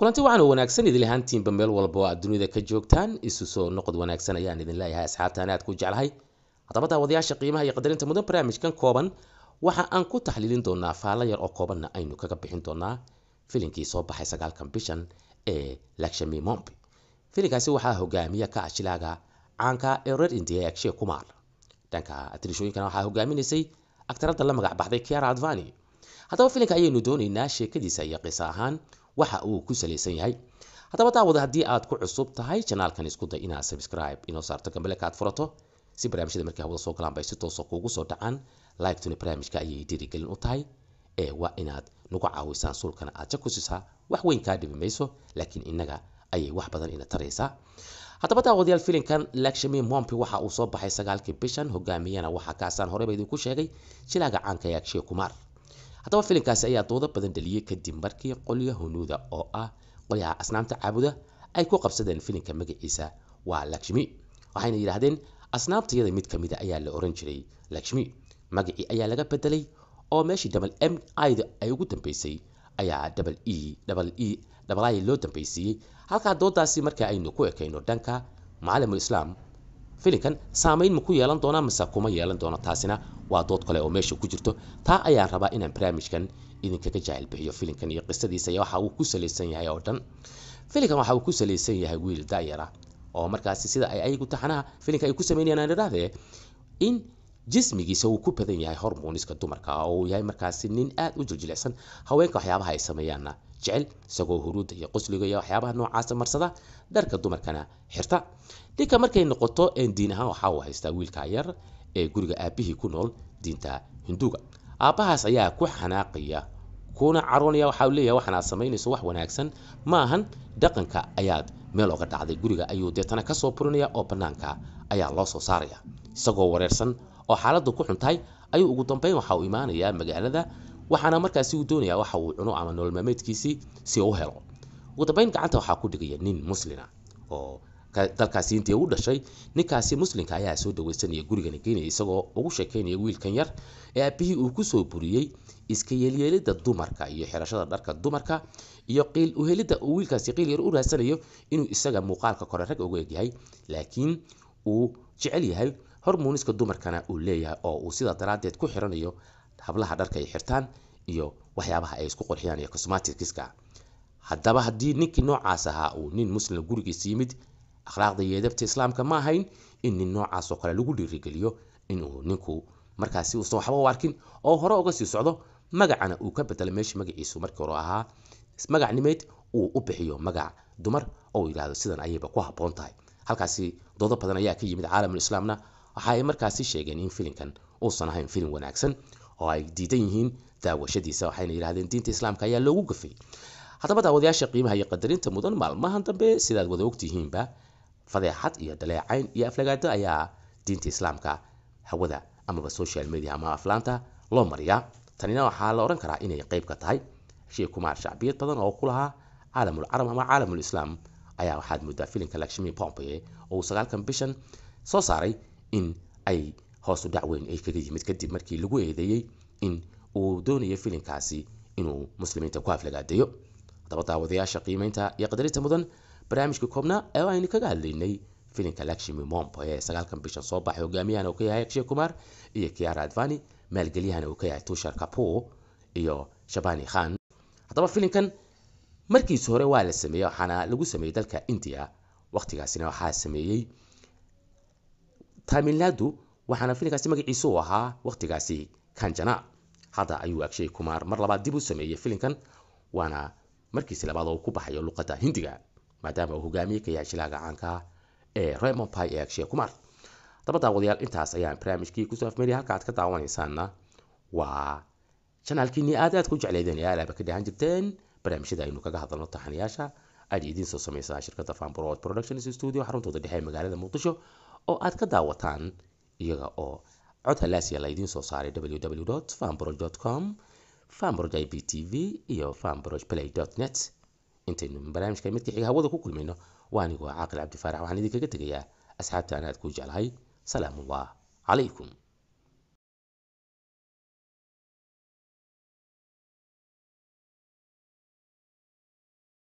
kulanti waxaan oo wanaagsan idil ahaantiinba meel walba oo aad dunida ka joogtaan isu soo noqod wanaagsan ayaan idin leeyahay asxaabtaan aad ku jeclahay haddaba daawadayaasha qiimaha iyo qadarinta mudan barnaamijkan kooban waxa aan ku taxliilin doonaa faallo yar oo koobanna aynu kaga bixin doonaa filinkii soo baxay sagaalkan bishan ee lakshmi mombi filinkaasi waxaa hogaamiya ka ashilaaga caanka ee reer indiya akshe kumaar dhanka atirishooyinkana waxaa hogaaminaysay aktaradda la magac baxday kiara advani haddaba filinka ayaynu doonaynaa sheekadiisa iyo qiso ahaan waxa uu ku salaysan yahay haddaba daawada haddii aad ku cusub tahay janaalkan isku day inaad subscribe inoo saarto gambeleka aad furato si barnaamijyada markay hawada soo galaan bay si toosa kuugu soo dhacaan lightuna barnaamijka ayay dhiirigelin u tahay ee waa inaad nagu caawisaan suulkana aad jakusisaa wax weyn kaa dhibi mayso laakiin innaga ayay wax badan ina taraysaa haddaba daawadayaal filinkan lakshmi mompi waxa uu soo baxay sagaalkii bishan hogaamiyana waxaa kaasaan horeyba idinku sheegay shilaaga caanka ee akshay haddaba filinkaasi ayaa dooda badan dhaliyey kadib markii qolyo hunuuda oo ah qolyaha asnaamta caabuda ay ku qabsadeen filinka magaciisa waa lakshmi waxayna yidhaahdeen asnaamtayada mid ka mida ah ayaa la oran jiray lakshmi magacii ayaa laga bedelay oo meeshii dabal m id ay ugu dambeysay ayaa dabal e dabal e dabalai loo dambeysiiyey halkaa doodaasi marka aynu ku ekayno dhanka macalimul islaam filinkan saamayn ma ku yeelan doonaa mase kuma yeelan doono taasina waa dood kale oo meesha ku jirto taa ayaan rabaa inaan barnaamijkan idinkaga jaahil bixiyo filinkan iyo qisadiisa iyo waxa uu ku salaysan yahay oo dhan filinkan waxa uu ku salaysan yahay wiil da'yara oo markaasi sida ay ayagu taxanaha filinka ay ku sameynayaan aan idhaahdee in jismigiisa uu ku badan yahay hormooniska dumarka oo uu yahay markaasi nin aad u jiljilicsan haweenka waxyaabaha ay sameeyaanna jecel isagoo huruudda iyo qusliga iyo waxyaabaha noocaas marsada dharka dumarkana xirta dhinka markay noqoto een diin ahaan waxaa uu haystaa wiilkaa yar ee guriga aabihii ku nool diinta hinduuga aabbahaas ayaa ku xanaaqaya kuna caroonaya waxaa leeyahay waxanaad samaynayso wax wanaagsan ma ahan dhaqanka ayaad meel oga dhacday guriga ayuu deetana ka soo purinaya oo bannaanka ayaa loo soo saaraya isagoo wareersan oo xaaladdu ku xun ayuu ugu dambeyn waxa uu imaanayaa magaalada waxaana markaasi uu doonayaa waxa uu cuno ama nololmaameedkiisii si u helo ugu dambayn gacanta waxaa ku dhigaya nin muslina oo dalkaasi intii u dhashay ninkaasi muslinka ayaa soo dhaweysanaya gurigana geynaya isagoo ugu sheekaynaya wiilkan yar ee aabbihii uu kusoo buriyey iska yeelyeelidda dumarka iyo xirashada dharka dumarka iyo qiil uhelidda uu wiilkaasi qiil yar u raadsanayo inuu isaga muuqaalka kore rag uga egyahay laakiin uu jecel yahay hormooniska dumarkana uu leeyahay oo uu sidaa daraaddeed ku xiranayo hablaha dharka ay xirtaan iyo waxyaabaha ay isku qurxiyaan iyo cosmatiskiska haddaba haddii ninkii noocaas ahaa uu nin muslim gurigiisa yimid akhlaaqda iyo edabta islaamka ma ahayn in nin noocaasoo kale lagu dhiirigeliyo inuu ninku markaasi uusan waxba u arkin oo hore uga sii socdo magacana uu ka bedelo meesha magaciisu markii hore ahaa magac uu u bixiyo magac dumar oo yidhaahdo sidan ayayba ku habboon tahay halkaasi doodo badan ayaa ka yimid caalamul islaamna waxa ay markaasi sheegeen in filinkan uusan ahayn filin wanaagsan oo ay diidan yihiin daawashadiisa waxayna yidhahdeen diinta islaamka ayaa loogu gafay haddaba daawadayaasha qiimaha iyo qadarinta mudan maalmahan dambe sidaad wada ogtihiinba fadeexad iyo dhaleecayn iyo aflagaado ayaa diinta islaamka hawada amaba social media ama aflaanta loo mariyaa tanina waxaa la odhan karaa inay qayb ka tahay shii kumaar shacbiyad badan oo ku lahaa ama caalamul ayaa waxaad moodaa filinka lakshmi pompe oo uu sagaalkan bishan soo saaray in ay hoosu dhac weyn ay kaga yimid kadib markii lagu eedeeyey in uu doonayo filinkaasi inuu muslimiinta ku aflagaadeeyo haddaba daawadayaasha qiimaynta iyo qadarinta mudan barnaamijkii koobnaa ee aynu kaga hadlaynay filinka lakshmi mompo ee sagaalkan bishan soo baxay hogaamiyahana uu ka yahay akshay kumar iyo kiara advani maalgelyahana uu ka yahay tushar kapoor iyo shabani khan haddaba filinkan markiisi hore waa la sameeyey waxaana lagu sameeyey dalka india wakhtigaasina waxaa sameeyey tamilnadu waxaana filikaasi magaciisa u ahaa wakhtigaasi kanjana hadda ayuu agshay kumaar mar labaad dib u sameeyey filinkan waana markiisi labaad oo ku baxayo luqadda hindiga maadaama uu hogaamiyey ka yahay shilaaga caanka ee raymond pai ee agshay kumaar daba daawadayaal intaas ayaan barnaamijkii kusoo afmeeriyay halka aad ka daawanaysaanna waa janaalkiinii aad aad ku jecleydeen ee alaaba ka dhahan jirteen barnaamijyada aynu kaga hadalno taxanayaasha aad idiin soo samaysaa shirkadda fanbroad productions studio xaruntooda dhexe ee magaalada muqdisho oo aad ka daawataan iyaga oo cod halaasiya laydiin soo saaray www fambro com fambroge i b t v iyo fambroge play net intaynu barnaamijka midka xiga hawada ku kulmayno waa anigoo caaqil cabdi faarax waxaan idinkaga tegayaa asxaabta anaad ku jeclahay salaamullah calaykum